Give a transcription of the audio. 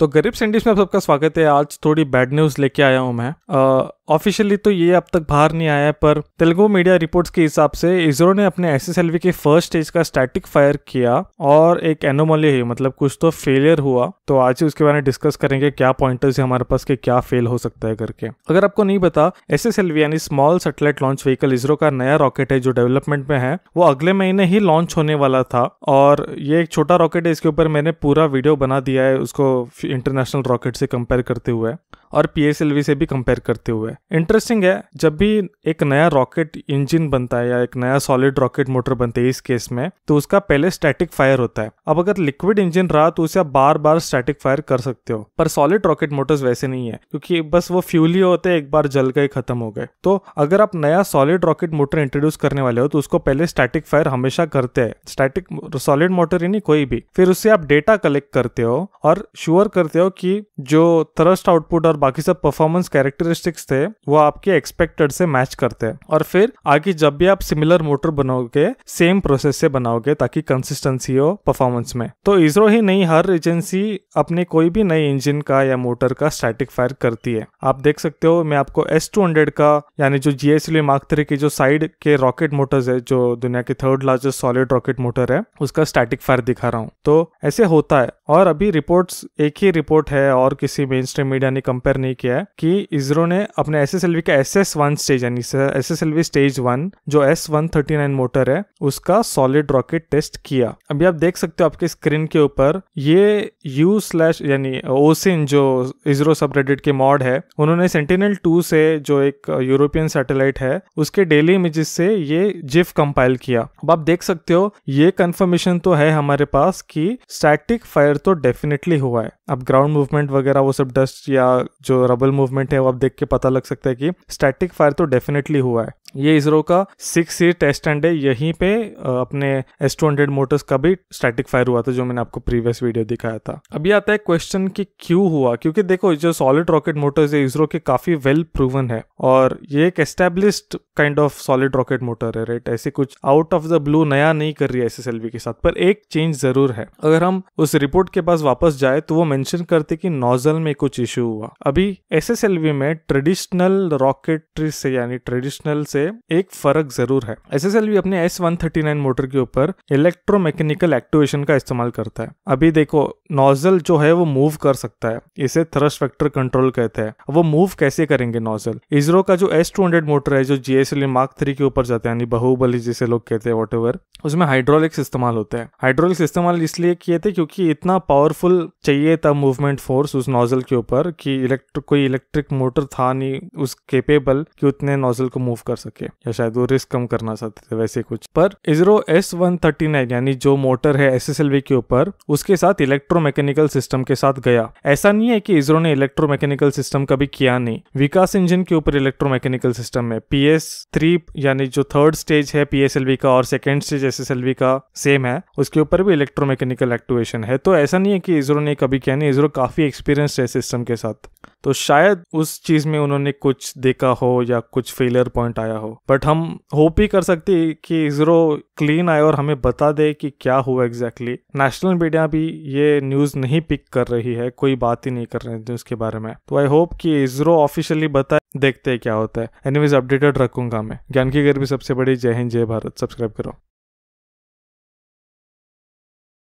तो गरीब सेंडिस में आप सबका स्वागत है आज थोड़ी बैड न्यूज़ लेके आया हूँ मैं ऑफिशियली तो ये अब तक बाहर नहीं आया है पर तेलुगु मीडिया रिपोर्ट्स के हिसाब से इसरो ने अपने एस के फर्स्ट स्टेज का स्टैटिक फायर किया और एक एनोमली है मतलब कुछ तो फेलियर हुआ तो आज ही उसके बारे में डिस्कस करेंगे क्या पॉइंटर्स है हमारे पास के क्या फेल हो सकता है करके अगर आपको नहीं पता एस एस यानी small satellite launch vehicle ISRO का नया रॉकेट है जो डेवलपमेंट में है वो अगले महीने ही लॉन्च होने वाला था और ये एक छोटा रॉकेट है इसके ऊपर मैंने पूरा वीडियो बना दिया है उसको इंटरनेशनल रॉकेट से कंपेयर करते हुए और पी से भी कंपेयर करते हुए इंटरेस्टिंग है जब भी एक नया रॉकेट इंजन बनता है या एक नया सॉलिड रॉकेट मोटर बनती है इस केस में तो उसका पहले स्टैटिक फायर होता है अब अगर लिक्विड इंजन रहा तो उसे आप बार बार स्टैटिक फायर कर सकते हो पर सॉलिड रॉकेट मोटर्स वैसे नहीं है क्योंकि बस वो फ्यूल ही होते हैं एक बार जल गए खत्म हो गए तो अगर आप नया सॉलिड रॉकेट मोटर इंट्रोड्यूस करने वाले हो तो उसको पहले स्टैटिक फायर हमेशा करते हैं स्टैटिक सॉलिड मोटर ही नहीं कोई भी फिर उससे आप डेटा कलेक्ट करते हो और श्योर करते हो कि जो थ्रस्ट आउटपुट और और बाकी सब परफॉर्मेंस कैरेक्टरिस्टिक्स थे वो आपके एक्सपेक्टेड से मैच करते हैं और फिर आगे जब भी आप सिमिलर मोटर बनाओगे सेम प्रोसेस से बनाओगे ताकि कंसिस्टेंसी हो परफॉर्मेंस में तो इसरो ही नहीं हर एजेंसी अपने कोई भी नए इंजन का या मोटर का स्टैटिक फायर करती है आप देख सकते हो मैं आपको एस टू हंड्रेड का यानी जो जी एस मार्क थ्री की जो साइड के रॉकेट मोटर्स है जो दुनिया के third largest solid rocket motor है उसका स्टैटिक फायर दिखा रहा हूँ तो ऐसे होता है और अभी रिपोर्ट्स एक ही रिपोर्ट है और किसी मेन स्ट्रीम मीडिया ने कंपेयर कंपेयर नहीं किया है कि इसरो ने अपने एस एस एल वी का एस एस वन स्टेज यानी S S L V stage one जो S one thirty nine motor है उसका सॉलिड रॉकेट टेस्ट किया अभी आप देख सकते हो आपके स्क्रीन के ऊपर ये यू स्लैश यानी ओसिन जो इसरो सब रेडिट के मॉड है उन्होंने सेंटिनल टू से जो एक यूरोपियन सैटेलाइट है उसके डेली इमेजेस से ये जिफ कंपाइल किया अब आप देख सकते हो ये कंफर्मेशन तो है हमारे पास कि स्टैटिक फायर तो डेफिनेटली हुआ है अब ग्राउंड मूवमेंट वगैरह वो सब डस्ट या जो रबल मूवमेंट है वो आप देख के पता लग सकता है कि स्टैटिक फायर तो डेफिनेटली हुआ है ये इसरो का सिक्स ईयर टेस्ट एंड है यहीं पे अपने एस टू हंड्रेड मोटर्स का भी स्टैटिक फायर हुआ था जो मैंने आपको प्रीवियस वीडियो दिखाया था अभी आता है क्वेश्चन कि क्यों हुआ क्योंकि देखो जो सॉलिड रॉकेट मोटर्स है इसरो के काफी वेल प्रूवन है और ये एक established kind of solid rocket motor है राइट ऐसे कुछ आउट ऑफ द ब्लू नया नहीं कर रही है एस के साथ पर एक चेंज जरूर है अगर हम उस रिपोर्ट के पास वापस जाए तो वो मेंशन करते कि नोजल में कुछ इश्यू हुआ अभी एस में ट्रेडिशनल रॉकेट से यानी ट्रेडिशनल से एक फर्क जरूर है एस भी अपने एस वन थर्टी मोटर के ऊपर इलेक्ट्रोमैकेनिकल एक्टिवेशन का इस्तेमाल करता है अभी देखो नोजल जो है वो मूव कर सकता है इसे थ्रस्ट फैक्टर कंट्रोल कहते हैं वो मूव कैसे करेंगे नोजल इसरो का जो एस मोटर है जो जीएसएलवी मार्क थ्री के ऊपर जाता है बहुबली जिसे लोग कहते हैं वॉट उसमें हाइड्रोलिक्स इस्तेमाल होते हैं हाइड्रोलिक्स इस्तेमाल इसलिए किए थे क्योंकि इतना पावरफुल चाहिए था मूवमेंट फोर्स उस नोजल के ऊपर कि इलेक्ट्रिक कोई इलेक्ट्रिक मोटर था नहीं उस केपेबल कि उतने नोजल को मूव कर सके करके या शायद वो रिस्क कम करना चाहते थे वैसे कुछ पर ISRO S one thirty nine यानी जो मोटर है एस एस एल वी के ऊपर उसके साथ इलेक्ट्रो मैकेनिकल सिस्टम के साथ गया ऐसा नहीं है कि इसरो ने मैकेनिकल सिस्टम कभी किया नहीं विकास इंजन के ऊपर इलेक्ट्रो मैकेनिकल सिस्टम है पी एस थ्री यानी जो थर्ड स्टेज है पी एस एल वी का और second stage S S L V का सेम है उसके ऊपर भी मैकेनिकल एक्टिवेशन है तो ऐसा नहीं है कि इसरो ने कभी किया नहीं इसरो काफी एक्सपीरियंस है सिस्टम के साथ तो शायद उस चीज में उन्होंने कुछ देखा हो या कुछ फेलियर पॉइंट आया गया हो बट हम होप ही कर सकते कि इसरो क्लीन आए और हमें बता दे कि क्या हुआ एग्जैक्टली नेशनल मीडिया भी ये न्यूज़ नहीं पिक कर रही है कोई बात ही नहीं कर रहे न्यूज़ के बारे में तो आई होप कि इसरो ऑफिशियली बताए देखते हैं क्या होता है एनीवेज अपडेटेड रखूंगा मैं ज्ञान की गरीबी सबसे बड़ी जय हिंद जय भारत सब्सक्राइब करो